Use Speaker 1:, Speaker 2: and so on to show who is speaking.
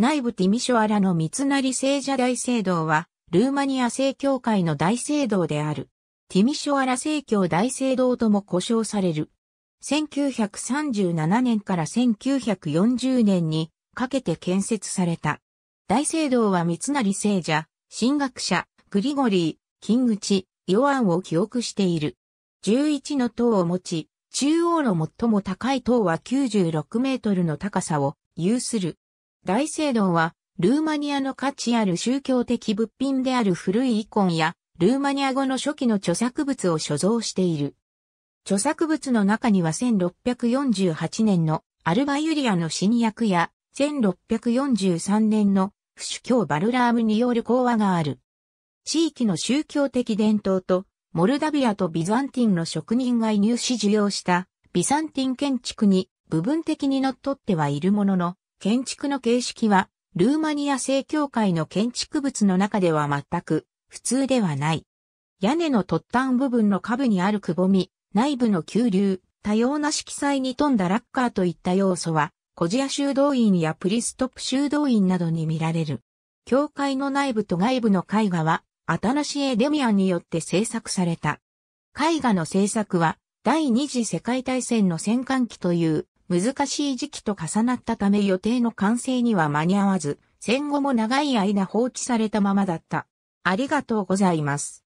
Speaker 1: 内部ティミショアラの三成
Speaker 2: 聖者大聖堂は、ルーマニア正教会の大聖堂である。ティミショアラ正教大聖堂とも呼称される。1937年から1940年にかけて建設された。大聖堂は三成聖者、神学者、グリゴリー、金口、ヨアンを記憶している。11の塔を持ち、中央の最も高い塔は96メートルの高さを有する。大聖堂は、ルーマニアの価値ある宗教的物品である古いイコンや、ルーマニア語の初期の著作物を所蔵している。著作物の中には1648年のアルバユリアの新役や、1643年の不主教バルラームによる講話がある。地域の宗教的伝統と、モルダビアとビザンティンの職人が移入し受要した、ビザンティン建築に部分的に則っってはいるものの、建築の形式は、ルーマニア正教会の建築物の中では全く普通ではない。屋根の突端部分の下部にあるくぼみ、内部の急流、多様な色彩に富んだラッカーといった要素は、コジア修道院やプリストップ修道院などに見られる。教会の内部と外部の絵画は、アタナシエ・デミアンによって制作された。絵画の制作は、第二次世界大戦の戦艦機という難しい時期と重なったため予定の完成には間に合わず、戦後も長い間
Speaker 1: 放置されたままだった。ありがとうございます。